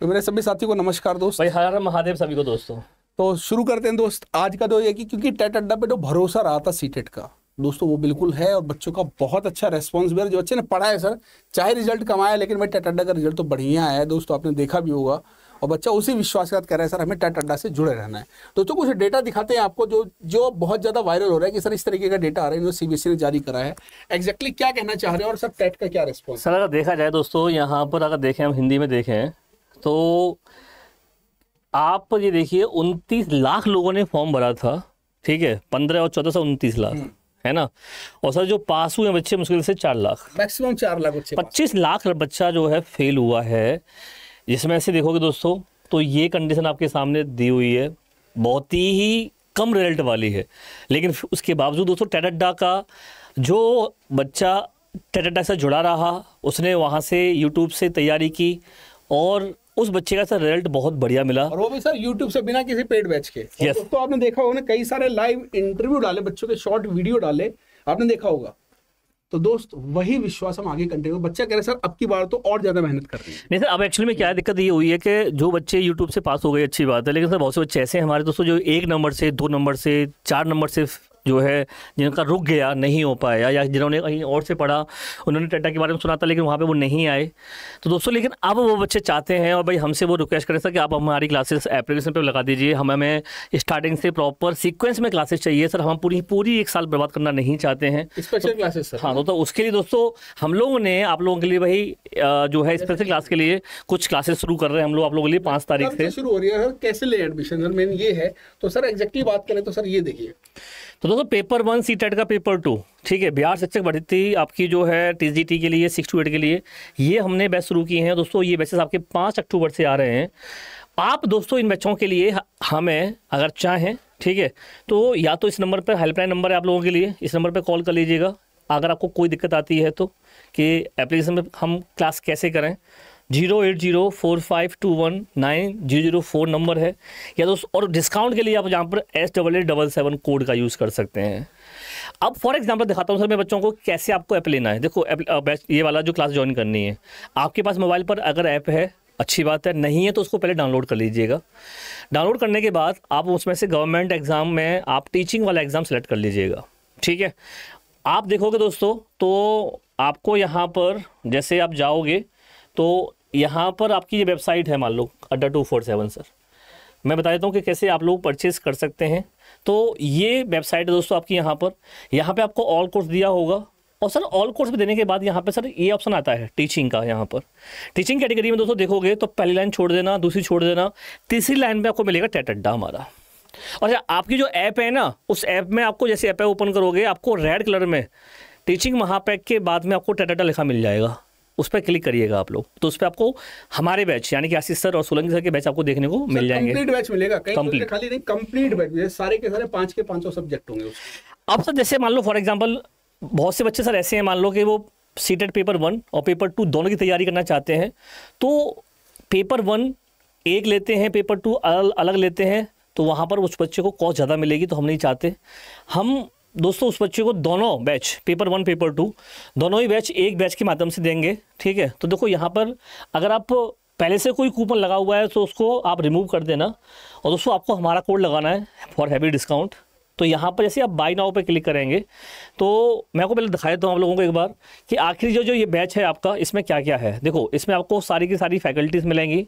तो मेरे सभी साथियों को नमस्कार दोस्त भाई हर महादेव सभी को दोस्तों तो शुरू करते हैं दोस्त आज का जो तो ये कि क्योंकि टेट अड्डा पे जो तो भरोसा रहा था सी टेट का दोस्तों वो बिल्कुल है और बच्चों का बहुत अच्छा रेस्पॉन्स भी है जो बच्चे ने पढ़ा है सर चाहे रिजल्ट कमाया लेकिन भाई टेट अड्डा का रिजल्ट तो बढ़िया आया है दोस्तों आपने देखा भी होगा और बच्चा उसी विश्वास के साथ कह रहा है सर हमें टेट अड्डा से जुड़े रहना है दोस्तों कुछ डेटा दिखाते हैं आपको जो जो बहुत ज़्यादा वायरल हो रहा है कि सर इस तरीके का डेटा आ रहा है जो बी e ने जारी करा है एग्जैक्टली क्या कहना चाह रहे हैं और सर टेट का क्या रिस्पॉन्स सर अगर देखा जाए दोस्तों यहाँ पर अगर देखें हम हिंदी में देखें तो आप ये देखिए उनतीस लाख लोगों ने फॉर्म भरा था ठीक है पंद्रह और चौदह सौ उनतीस लाख हम्म। है ना और सर जो पास हुए बच्चे मुश्किल से चार लाख मैक्सिमम चार लाख बच्चे पच्चीस लाख बच्चा जो है फेल हुआ है जिसमें ऐसे देखोगे दोस्तों तो ये कंडीशन आपके सामने दी हुई है बहुत ही कम रिजल्ट वाली है लेकिन उसके बावजूद दोस्तों टेटड्डा का जो बच्चा टेटड्डा से जुड़ा रहा उसने वहाँ से यूट्यूब से तैयारी की और उस बच्चे का सर रिजल्ट बहुत बढ़िया मिला और वो भी सर यूट्यूब से बिना किसी पेड बैच के yes. तो, तो आपने देखा होगा कई सारे लाइव इंटरव्यू डाले बच्चों के शॉर्ट वीडियो डाले आपने देखा होगा तो दोस्त वही विश्वास हम आगे कंटिन्यू बच्चा कह रहे सर अब की बार तो और ज्यादा मेहनत कर रहे हैं नहीं सर अब एक्चुअली में क्या दिक्कत ये हुई है कि जो बच्चे यूट्यूब से पास हो गए अच्छी बात है लेकिन सर बहुत से बच्चे ऐसे हैं हमारे दोस्तों जो एक नंबर से दो नंबर से चार नंबर से जो है जिनका रुक गया नहीं हो पाया या जिन्होंने कहीं और से पढ़ा उन्होंने टाटा के बारे में सुना था लेकिन वहाँ पर वो नहीं आए तो दोस्तों लेकिन अब वो बच्चे चाहते हैं और भाई हमसे वो रिक्वेस्ट करें सर कि आप हमारी क्लासेस एप्लीकेशन पर लगा दीजिए हम हमें स्टार्टिंग से प्रॉपर सीक्वेंस में क्लासेस चाहिए सर हम पूरी पूरी एक साल बर्बाद करना नहीं चाहते हैं तो स्पेशल क्लासेस हाँ तो, तो उसके लिए दोस्तों हम लोगों ने आप लोगों के लिए भाई जो है स्पेशल क्लास के लिए कुछ क्लासेस शुरू कर रहे हैं हम लोग आप लोगों के लिए पाँच तारीख से शुरू हो रही है कैसे ले एडमिशन मेन ये है तो सर एग्जैक्टली बात करें तो सर ये देखिए तो दोस्तों paper one C TET e का पेपर टू ठीक है बिहार शिक्षक भर्ती आपकी जो है टी के लिए सिक्स टू एट के लिए ये हमने बैच शुरू किए हैं दोस्तों ये बैचेस आपके पाँच अक्टूबर से आ रहे हैं आप दोस्तों इन बच्चों के लिए हमें अगर चाहें ठीक है तो या तो इस नंबर पर हेल्पलाइन नंबर है आप लोगों के लिए इस नंबर पर कॉल कर लीजिएगा अगर आपको कोई दिक्कत आती है तो कि एप्लीकेशन में हम क्लास कैसे करें zero eight zero four five two one nine zero zero four number है या तो और डिस्काउंट के लिए आप यहाँ पर S double eight double seven code का यूज़ कर सकते हैं अब फॉर एग्जाम्पल दिखाता हूँ सर मैं बच्चों को कैसे आपको ऐप लेना है देखो ऐप uh, ये वाला जो क्लास ज्वाइन करनी है आपके पास मोबाइल पर अगर ऐप है अच्छी बात है नहीं है तो उसको पहले डाउनलोड कर लीजिएगा डाउनलोड करने के बाद आप उसमें से गवर्नमेंट एग्ज़ाम में आप टीचिंग वाला एग्ज़ाम सेलेक्ट कर लीजिएगा ठीक है आप देखोगे दोस्तों तो आपको यहाँ पर जैसे आप जाओगे तो यहाँ पर आपकी ये वेबसाइट है मान लो अड्डा टू फोर सेवन सर मैं बता देता हूँ कि कैसे आप लोग परचेस कर सकते हैं तो ये वेबसाइट है दोस्तों आपकी यहाँ पर यहाँ पे आपको ऑल कोर्स दिया होगा और सर ऑल कोर्स देने के बाद यहाँ पे सर ये ऑप्शन आता है टीचिंग का यहाँ पर टीचिंग कैटेगरी में दोस्तों देखोगे तो पहली लाइन छोड़ देना दूसरी छोड़ देना तीसरी लाइन में आपको मिलेगा टेट अड्डा हमारा और आपकी जो ऐप है ना उस ऐप में आपको जैसे ऐप है ओपन करोगे आपको रेड कलर में टीचिंग महापैक के बाद में आपको टेट अड्डा लिखा मिल जाएगा उस पर क्लिक करिएगा आप लोग तो उस पर आपको हमारे बैच यानी कि आशीष सर और सोलंकी सर के बैच आपको देखने को मिल जाएंगे कंप्लीट बैच मिलेगा कहीं खाली नहीं कंप्लीट बैच सारे के सारे पाँच के पाँच सब्जेक्ट होंगे अब सर जैसे मान लो फॉर एग्जाम्पल बहुत से बच्चे सर ऐसे हैं मान लो कि वो सीटेड पेपर वन और पेपर टू दोनों की तैयारी करना चाहते हैं तो पेपर वन एक लेते हैं पेपर टू अलग लेते हैं तो वहाँ पर उस बच्चे को कॉस्ट ज़्यादा मिलेगी तो हम नहीं चाहते हम दोस्तों उस बच्चे को दोनों batch paper one paper two दोनों ही बैच एक बैच के माध्यम से देंगे ठीक है तो देखो यहाँ पर अगर आप पहले से कोई कूपन लगा हुआ है तो उसको आप रिमूव कर देना और दोस्तों आपको हमारा कोड लगाना है फॉर हैवी डिस्काउंट तो यहाँ पर जैसे आप बाई नाव पर क्लिक करेंगे तो मैं को पहले दिखा देता हूँ आप लोगों को एक बार कि आखिरी जो जो ये बैच है आपका इसमें क्या क्या है देखो इसमें आपको सारी की सारी फैकल्टीज़ मिलेंगी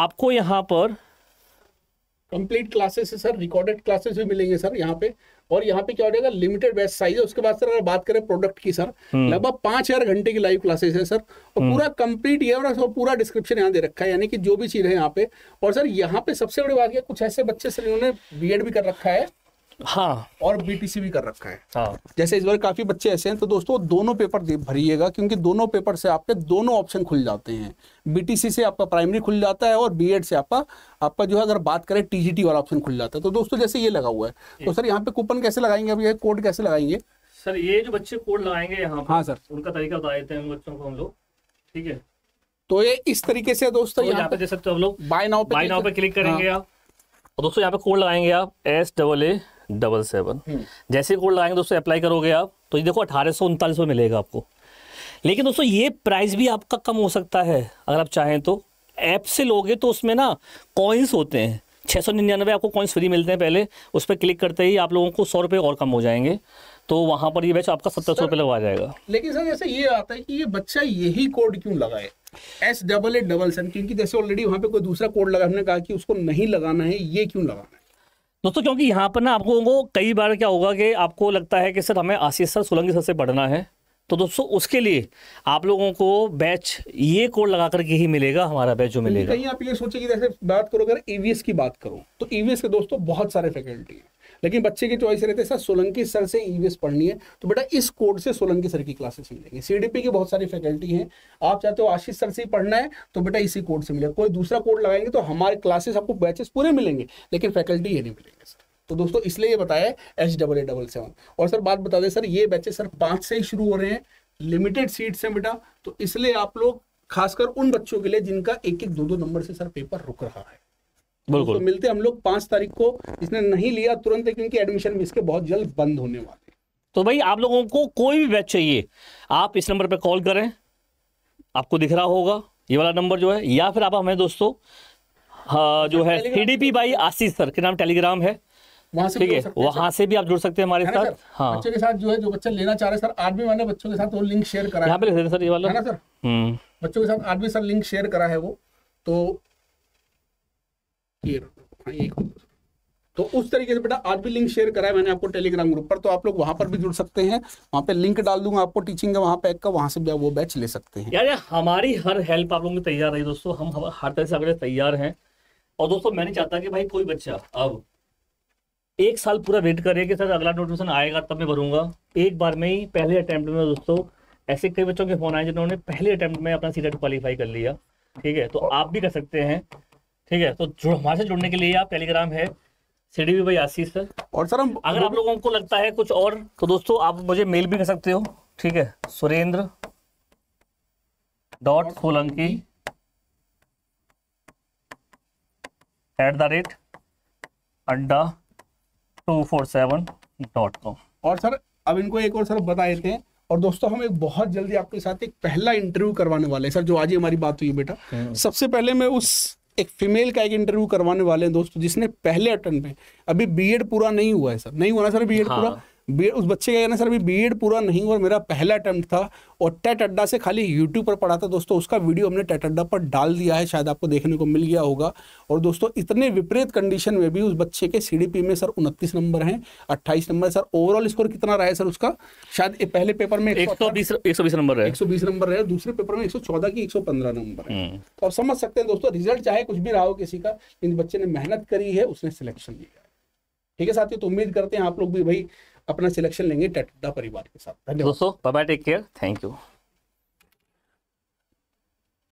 आपको यहाँ पर कंप्लीट क्लासेस है सर रिकॉर्डेड क्लासेस भी मिलेंगे सर यहाँ पे और यहाँ पे क्या हो जाएगा लिमिटेड बैच साइज है उसके बाद सर अगर बात करें प्रोडक्ट की सर हम्म। लगभग पांच हजार घंटे की लाइव हम्म। क्लासेस है सर और पूरा कंप्लीट ये और पूरा डिस्क्रिप्शन यहाँ दे रखा है यानी कि जो भी चीज है यहाँ पे और सर यहाँ पे सबसे बड़ी बात है कुछ ऐसे बच्चे सर इन्होंने बी भी कर रखा है हाँ और बीटीसी भी कर रखा है हाँ जैसे इस बार काफी बच्चे ऐसे हैं तो दोस्तों दोनों पेपर भरिएगा क्योंकि दोनों पेपर से आपके दोनों ऑप्शन खुल जाते हैं बीटीसी से आपका प्राइमरी खुल जाता है और बीएड से आपका आपका जो है अगर बात करें टीजीटी वाला ऑप्शन खुल जाता है तो दोस्तों जैसे ये लगा हुआ है तो सर यहाँ पे कूपन कैसे लगाएंगे अब ये कोड कैसे लगाएंगे सर ये जो बच्चे कोड लगाएंगे यहाँ हाँ सर उनका तरीका बता देते हैं बच्चों को हम लोग ठीक है तो ये इस तरीके से दोस्तों तो यहाँ पे जैसे हम लोग बाय नाउ पे बाय नाउ पे क्लिक करेंगे आप दोस्तों यहाँ पे कोड लगाएंगे आप S double A double seven hmm. जैसे कोड लगाएंगे दोस्तों अप्लाई करोगे आप तो ये देखो अठारह सौ उनतालीस में मिलेगा आपको लेकिन दोस्तों ये प्राइस भी आपका कम हो सकता है अगर आप चाहें तो ऐप से लोगे तो उसमें ना कॉइन्स होते हैं छः सौ निन्यानवे आपको कॉइन्स फ्री मिलते हैं पहले उस पर क्लिक करते ही आप लोगों को सौ रुपये और कम हो जाएंगे तो वहाँ पर ये बैच आपका सत्तर सौ रुपये लगवा जाएगा लेकिन सर जैसे ये आता है कि ये बच्चा यही कोड क्यों लगाए S double eight double seven क्योंकि जैसे ऑलरेडी वहाँ पे कोई दूसरा कोड लगा हमने कहा कि उसको नहीं लगाना है ये क्यों लगाना है दोस्तों क्योंकि यहाँ पर ना आप लोगों को कई बार क्या होगा कि आपको लगता है कि सर हमें आशीष सर सोलंगी सर से पढ़ना है तो दोस्तों उसके लिए आप लोगों को बैच ये कोड लगा करके ही मिलेगा हमारा बैच जो मिलेगा कहीं आप ये सोचे कि जैसे बात करो अगर ईवीएस की बात करो तो ईवीएस के दोस्तों बहुत सारे फैकल्टी है लेकिन बच्चे की चॉइस रहते सर सोलंकी सर से ईवीएस e पढ़नी है तो बेटा इस कोड से सोलंकी सर की क्लासेस मिलेंगी सीडीपी की बहुत सारी फैकल्टी है आप चाहते हो आशीष सर से ही पढ़ना है तो बेटा इसी कोड से मिलेगा कोई दूसरा कोड लगाएंगे तो हमारे क्लासेस आपको बैचेस पूरे मिलेंगे लेकिन फैकल्टी ये नहीं मिलेंगे सर तो दोस्तों इसलिए ये बताया H double A double seven और सर बात बता दें सर ये बैचेस सर पाँच से ही शुरू हो रहे हैं लिमिटेड सीट्स हैं बेटा तो इसलिए आप लोग खासकर उन बच्चों के लिए जिनका एक एक दो दो नंबर से सर पेपर रुक रहा है तो बिल्कुल तो मिलते हम लोग पांच तारीख को इसने नहीं लिया तुरंत क्योंकि एडमिशन भी इसके बहुत जल्द बंद होने वाले तो भाई आप लोगों को कोई भी बैच चाहिए आप इस नंबर पर कॉल करें आपको दिख रहा होगा ये वाला नंबर जो है या फिर आप हमें दोस्तों हाँ जो अच्छा, है C D P by Ashish sir के नाम टेलीग्राम है वहां से ठीक है वहां से भी आप जुड़ सकते हैं हमारे साथ हाँ बच्चों के साथ जो है जो बच्चा लेना चाह रहे सर आज भी मैंने बच्चों के साथ वो लिंक शेयर करा यहाँ पे सर ये वाला है ना सर हम्म। बच्चों के साथ आज भी सर लिंक शेयर करा है वो तो ये हाँ यही तो उस तरीके से बेटा आज भी लिंक शेयर करा है मैंने आपको टेलीग्राम ग्रुप पर तो आप लोग वहां पर भी जुड़ सकते हैं वहां पे लिंक डाल दूंगा आपको टीचिंग का वहां पे का वहां से भी आप वो बैच ले सकते हैं यार यार हमारी हर हेल्प आप लोगों की तैयार रही दोस्तों हम हर तरह से अगर तैयार हैं और दोस्तों मैं नहीं चाहता कि भाई कोई बच्चा अब एक साल पूरा वेट करे कि सर अगला नोटिफिकेशन आएगा तब मैं भरूंगा एक बार में ही पहले अटैम्प्ट में दोस्तों ऐसे कई बच्चों के फोन आए जिन्होंने पहले अटैम्प्ट में अपना सीट क्वालिफाई कर लिया ठीक है तो आप भी कर सकते हैं ठीक है तो हमारे से जुड़ने के लिए आप टेलीग्राम है सी भाई आशीष सर और सर हम अगर आप लोगों को लगता है कुछ और तो दोस्तों आप मुझे मेल भी कर सकते हो ठीक है Surendra dot Solanki at the rate Adda two four seven dot com और सर अब इनको एक और सर बता देते हैं और दोस्तों हम एक बहुत जल्दी आपके साथ एक पहला इंटरव्यू करवाने वाले हैं सर जो आज ही हमारी बात हुई बेटा हम्म। सबसे पहले मैं उस एक फीमेल का एक इंटरव्यू करवाने वाले हैं दोस्तों जिसने पहले अटेम्प्ट में अभी बीएड पूरा नहीं हुआ है सर नहीं हुआ ना सर बीएड हाँ। पूरा बी उस बच्चे का कहना सर अभी बी पूरा नहीं हुआ मेरा पहला अटैम्प्ट था और टेट अड्डा से खाली यूट्यूब पर पढ़ा था दोस्तों उसका वीडियो हमने टेट अड्डा पर डाल दिया है शायद आपको देखने को मिल गया होगा और दोस्तों इतने विपरीत कंडीशन में भी उस बच्चे के सी में सर उनतीस नंबर हैं अट्ठाईस नंबर सर ओवरऑल स्कोर कितना रहा है सर उसका शायद पहले पेपर में एक सौ बीस नंबर एक सौ बीस नंबर रहे दूसरे पेपर में एक सौ चौदह की एक सौ पंद्रह नंबर है हम्म। तो आप समझ सकते हैं दोस्तों रिजल्ट चाहे कुछ भी रहा हो किसी का इन बच्चे ने मेहनत करी है उसने सिलेक्शन लिया ठीक है साथियों तो उम्मीद करते हैं आप लोग भी भाई अपना सिलेक्शन लेंगे टटदा परिवार के साथ धन्यवाद दोस्तों bye take care thank you